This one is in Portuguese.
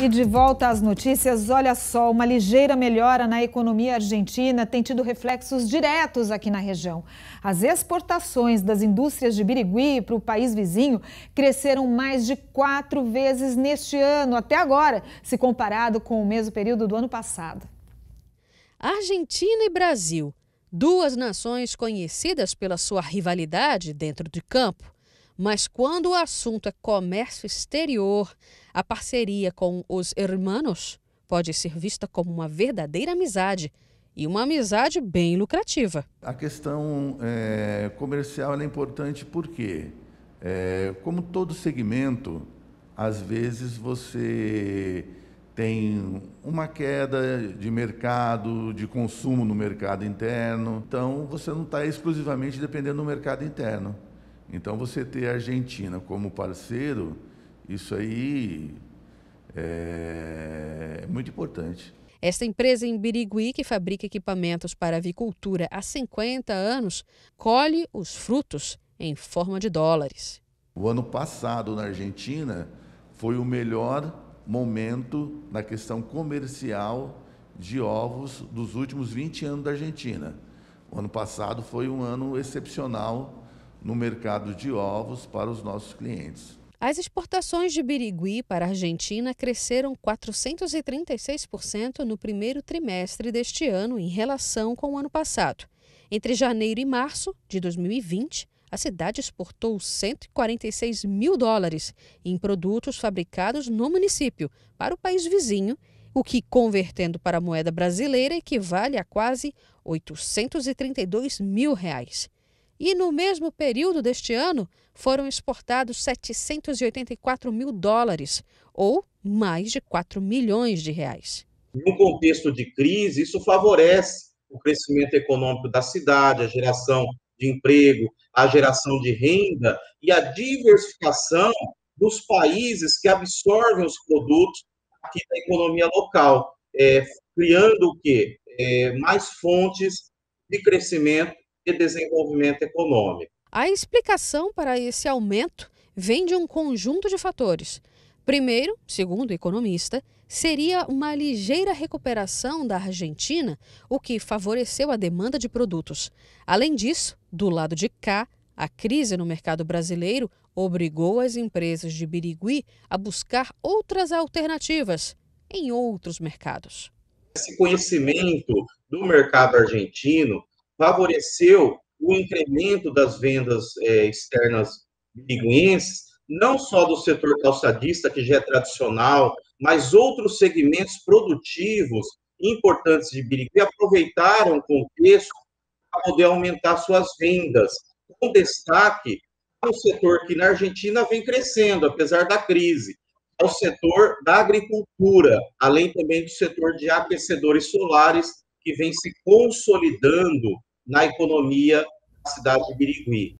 E de volta às notícias, olha só, uma ligeira melhora na economia argentina tem tido reflexos diretos aqui na região. As exportações das indústrias de Birigui para o país vizinho cresceram mais de quatro vezes neste ano, até agora, se comparado com o mesmo período do ano passado. Argentina e Brasil, duas nações conhecidas pela sua rivalidade dentro de campo. Mas quando o assunto é comércio exterior, a parceria com os hermanos pode ser vista como uma verdadeira amizade e uma amizade bem lucrativa. A questão é, comercial é importante porque, é, como todo segmento, às vezes você tem uma queda de mercado, de consumo no mercado interno. Então, você não está exclusivamente dependendo do mercado interno. Então, você ter a Argentina como parceiro, isso aí é, é muito importante. Esta empresa em Birigui, que fabrica equipamentos para avicultura há 50 anos, colhe os frutos em forma de dólares. O ano passado na Argentina foi o melhor momento na questão comercial de ovos dos últimos 20 anos da Argentina. O ano passado foi um ano excepcional no mercado de ovos para os nossos clientes. As exportações de birigui para a Argentina cresceram 436% no primeiro trimestre deste ano em relação com o ano passado. Entre janeiro e março de 2020, a cidade exportou 146 mil dólares em produtos fabricados no município para o país vizinho, o que, convertendo para a moeda brasileira, equivale a quase 832 mil reais. E no mesmo período deste ano, foram exportados 784 mil dólares, ou mais de 4 milhões de reais. No contexto de crise, isso favorece o crescimento econômico da cidade, a geração de emprego, a geração de renda e a diversificação dos países que absorvem os produtos aqui da economia local, é, criando o quê? É, mais fontes de crescimento e desenvolvimento econômico. A explicação para esse aumento vem de um conjunto de fatores. Primeiro, segundo o economista, seria uma ligeira recuperação da Argentina, o que favoreceu a demanda de produtos. Além disso, do lado de cá, a crise no mercado brasileiro obrigou as empresas de Birigui a buscar outras alternativas em outros mercados. Esse conhecimento do mercado argentino favoreceu o incremento das vendas é, externas biguenses, não só do setor calçadista, que já é tradicional, mas outros segmentos produtivos importantes de Birigui aproveitaram o contexto para poder aumentar suas vendas, com destaque para é o setor que na Argentina vem crescendo, apesar da crise, é o setor da agricultura, além também do setor de aquecedores solares, que vem se consolidando na economia da cidade de Birigui.